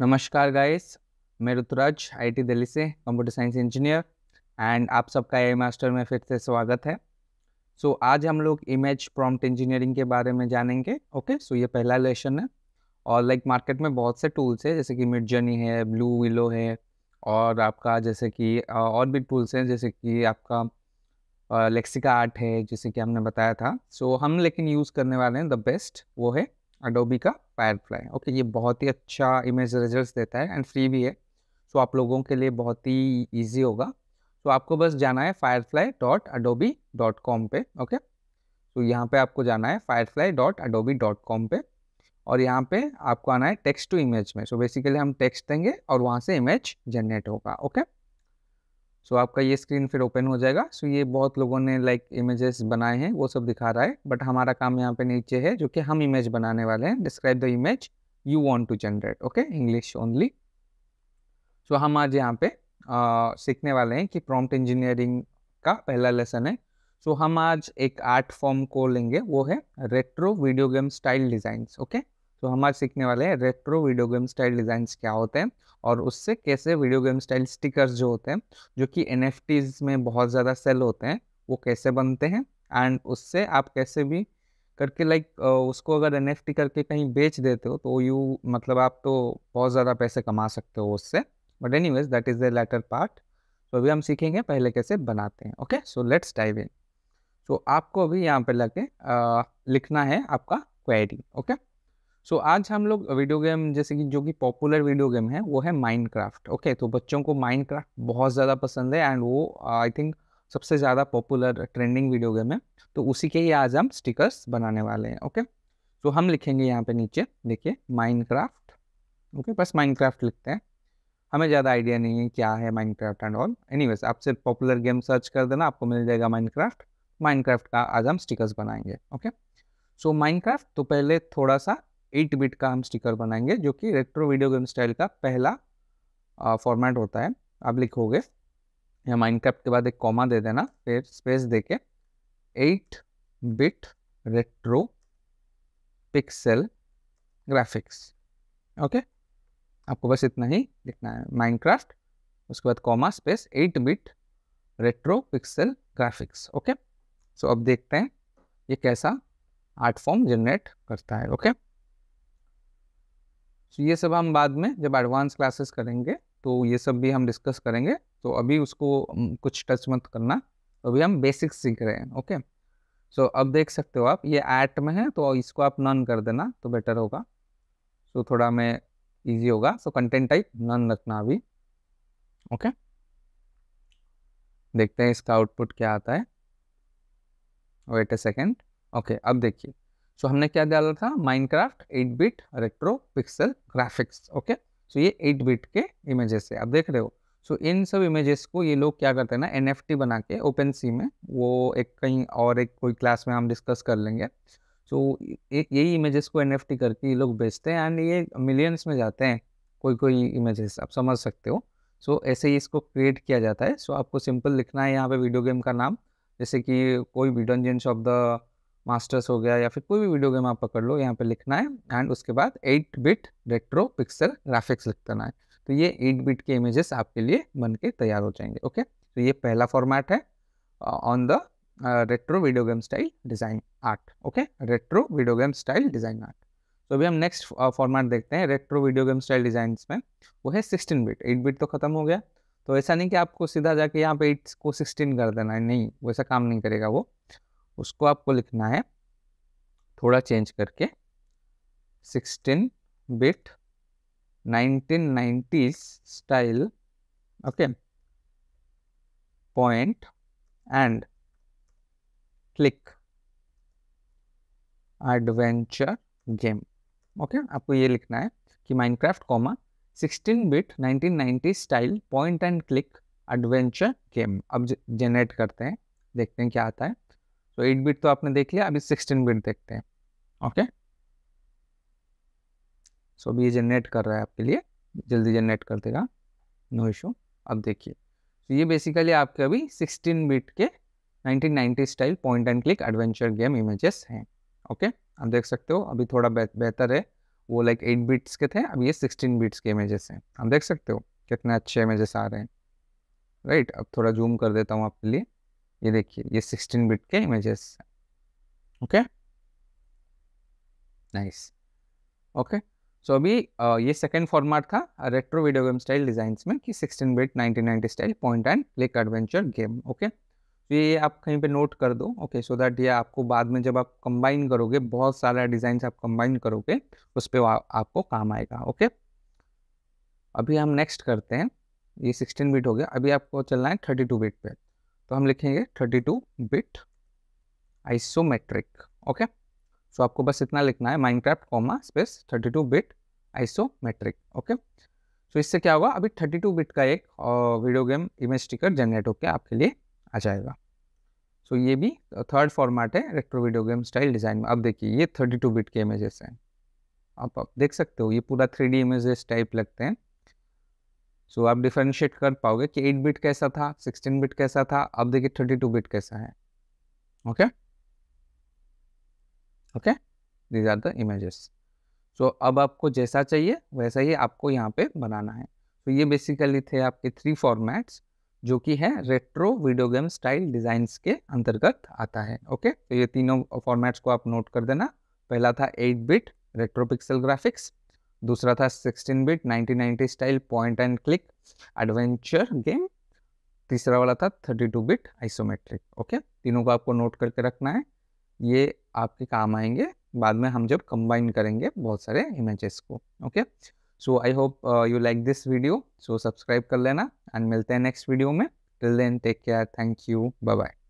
नमस्कार गाइस मैं ऋतुराज आईटी दिल्ली से कंप्यूटर साइंस इंजीनियर एंड आप सबका ए मास्टर में फिर से स्वागत है सो so, आज हम लोग इमेज प्रॉम्प्ट इंजीनियरिंग के बारे में जानेंगे ओके okay? सो so, ये पहला लेसन है और लाइक like, मार्केट में बहुत से टूल्स है जैसे कि मिड जर्नी है ब्लू विलो है और आपका जैसे कि और भी टूल्स हैं जैसे कि आपका लेक्सिका आर्ट है जैसे कि हमने बताया था सो so, हम लेकिन यूज़ करने वाले हैं द बेस्ट वो है अडोबी का फायरफ्लाई ओके ये बहुत ही अच्छा इमेज रिजल्ट देता है एंड फ्री भी है सो आप लोगों के लिए बहुत ही ईजी होगा तो आपको बस जाना है Firefly dot Adobe dot com पर ओके तो यहाँ पे आपको जाना है Firefly dot Adobe dot com पर और यहाँ पे आपको आना है टेक्स्ट टू इमेज में सो so, बेसिकली हम टेक्स्ट देंगे और वहाँ से इमेज जनरेट होगा ओके okay? सो so, आपका ये स्क्रीन फिर ओपन हो जाएगा सो so, ये बहुत लोगों ने लाइक like, इमेजेस बनाए हैं वो सब दिखा रहा है बट हमारा काम यहाँ पे नीचे है जो कि हम इमेज बनाने वाले हैं describe the image you want to generate okay English only so हम आज यहाँ पे आ, सीखने वाले हैं कि प्रॉम्प्ट इंजीनियरिंग का पहला लेसन है सो so, हम आज एक आर्ट फॉर्म को लेंगे वो है retro video game style design okay तो हम आज सीखने वाले हैं retro video game style designs क्या होते हैं और उससे कैसे वीडियो गेम स्टाइल स्टिकर्स जो होते हैं जो कि एन में बहुत ज़्यादा सेल होते हैं वो कैसे बनते हैं एंड उससे आप कैसे भी करके लाइक उसको अगर एन करके कहीं बेच देते हो तो यू मतलब आप तो बहुत ज़्यादा पैसे कमा सकते हो उससे but anyways that is the latter part तो अभी हम सीखेंगे पहले कैसे बनाते हैं okay so let's dive in तो आपको अभी यहाँ पे लगे लिखना है आपका query okay okay? So so, आज हम लोग वीडियो गेम जैसे कि जो कि पॉपुलर वीडियो गेम है वो है माइनक्राफ्ट ओके okay, तो बच्चों को माइनक्राफ्ट बहुत ज़्यादा पसंद है एंड वो आई थिंक सबसे ज़्यादा पॉपुलर ट्रेंडिंग वीडियो गेम है तो उसी के ही आज हम स्टिकर्स बनाने वाले हैं ओके okay? तो so, हम लिखेंगे यहाँ पे नीचे देखिए माइनक्राफ्ट ओके बस माइनक्राफ्ट लिखते हैं हमें ज़्यादा आइडिया नहीं है क्या है माइनक्राफ्ट एंड ऑल एनी आप सिर्फ पॉपुलर गेम सर्च कर देना आपको मिल जाएगा माइनक्राफ्ट माइनक्राफ्ट का आज हम स्टिकर्स बनाएंगे ओके सो माइनक्राफ्ट तो पहले थोड़ा सा एट बिट का हम स्टिकर बनाएंगे जो कि रेट्रो वीडियो गेम स्टाइल का पहला फॉर्मेट होता है आप लिखोगे या माइनक्राफ्ट के बाद एक कॉमा दे देना फिर स्पेस दे के eight bit retro pixel graphics okay आपको बस इतना ही लिखना है माइनक्राफ्ट उसके बाद comma space eight bit retro pixel graphics okay so अब देखते हैं ये कैसा आर्ट फॉर्म जनरेट करता है ओके okay? तो ये सब हम बाद में जब एडवांस क्लासेस करेंगे तो ये सब भी हम डिस्कस करेंगे तो अभी उसको कुछ टच मत करना अभी हम बेसिक्स सीख रहे हैं ओके सो so, अब देख सकते हो आप ये एट में है तो इसको आप नन कर देना तो बेटर होगा सो so, थोड़ा मैं इजी होगा सो कंटेंट टाइप नन रखना अभी ओके देखते हैं इसका आउटपुट क्या आता है वेट अ सेकेंड ओके अब देखिए सो so, हमने क्या डाला था Minecraft 8 bit retro pixel graphics okay so ये 8 बिट के इमेजेस है आप देख रहे हो सो so, इन सब इमेजेस को ये लोग क्या करते हैं ना एन बना के ओपन सी में वो एक कहीं और एक कोई क्लास में हम डिस्कस कर लेंगे सो so, एक यही इमेजेस को एन करके ये लोग बेचते हैं एंड ये मिलियंस में जाते हैं कोई कोई इमेजेस आप समझ सकते हो सो so, ऐसे ही इसको क्रिएट किया जाता है सो so, आपको सिंपल लिखना है यहाँ पे वीडियो गेम का नाम जैसे कि कोई विडनजेंस ऑफ द मास्टर्स हो गया या फिर कोई भी वीडियो गेम आप पकड़ लो यहाँ पे लिखना है एंड उसके बाद 8 बिट रेट्रो पिक्सल ग्राफिक्स लिखना है तो ये 8 बिट के इमेजेस आपके लिए बन के तैयार हो जाएंगे ओके तो ये पहला फॉर्मेट है on the retro video game style design art okay retro video game style design art तो अभी हम नेक्स्ट फॉर्मेट uh, देखते हैं retro video game style design में वो है सिक्सटीन बिट एट बिट तो खत्म हो गया तो ऐसा नहीं कि आपको सीधा जाके यहाँ पे एट को सिक्सटीन कर देना है नहीं वैसा काम नहीं करेगा वो उसको आपको लिखना है थोड़ा चेंज करके sixteen bit nineteen nineties style okay point and click adventure game okay आपको ये लिखना है कि Minecraft comma 16 bit 1990 style point and click adventure game अब जनरेट करते हैं देखते हैं क्या आता है तो एट बिट तो आपने देख लिया अभी सिक्सटीन बिट देखते हैं ओके सो अभी ये जनरेट कर रहा है आपके लिए जल्दी जनरेट कर देगा नो इशू अब देखिए तो ये बेसिकली आपके अभी सिक्सटीन बिट के 1990 style point and click adventure game images हैं ओके आप देख सकते हो अभी थोड़ा बेहतर है वो लाइक एट बिट्स के थे अभी ये सिक्सटीन बिट्स के इमेजेस हैं आप देख सकते हो कितने अच्छे इमेजेस आ रहे हैं राइट right, अब थोड़ा जूम कर देता हूँ आपके लिए ये देखिए ये सिक्सटीन बिट के images okay nice okay so अभी आ, ये सेकेंड फॉर्मेट था retro video game style design में कि 16 bit 1990 style point and click adventure game okay तो ये आप कहीं पे नोट कर दो ओके सो दैट ये आपको बाद में जब आप कंबाइन करोगे बहुत सारा डिज़ाइन आप कंबाइन करोगे उस पर आपको काम आएगा ओके अभी हम नेक्स्ट करते हैं ये 16 बिट हो गया अभी आपको चलना है 32 बिट पे तो हम लिखेंगे thirty two bit isometric okay so आपको बस इतना लिखना है Minecraft comma space thirty two bit isometric okay so इससे क्या होगा अभी थर्टी टू बिट का एक video game image sticker generate होकर आपके लिए आ जाएगा सो so, ये भी थर्ड फॉर्मेट है retro video game style design में अब देखिए ये थर्टी टू बिट के इमेजेस हैं आप, आप देख सकते हो ये पूरा थ्री डी इमेजेस टाइप लगते हैं सो आप डिफ्रेंशिएट कर पाओगे कि 8 बिट कैसा था 16 बिट कैसा था अब देखिए 32 बिट कैसा है okay okay these are the images so अब आपको जैसा चाहिए वैसा ही आपको यहाँ पे बनाना है तो ये बेसिकली थे आपके थ्री फॉर्मेट्स जो कि है retro video game style design के अंतर्गत आता है ओके तो ये तीनों फॉर्मेट्स को आप नोट कर देना पहला था 8 बिट रेट्रो पिक्सल ग्राफिक्स दूसरा था 16 bit 1990 style point and click adventure game तीसरा वाला था 32 बिट आइसोमेट्रिक ओके तीनों को आपको नोट करके रखना है ये आपके काम आएंगे बाद में हम जब कंबाइन करेंगे बहुत सारे इमेजेस को okay so I hope you like this video so subscribe कर लेना एंड मिलते हैं नेक्स्ट वीडियो में till then take care thank you bye bye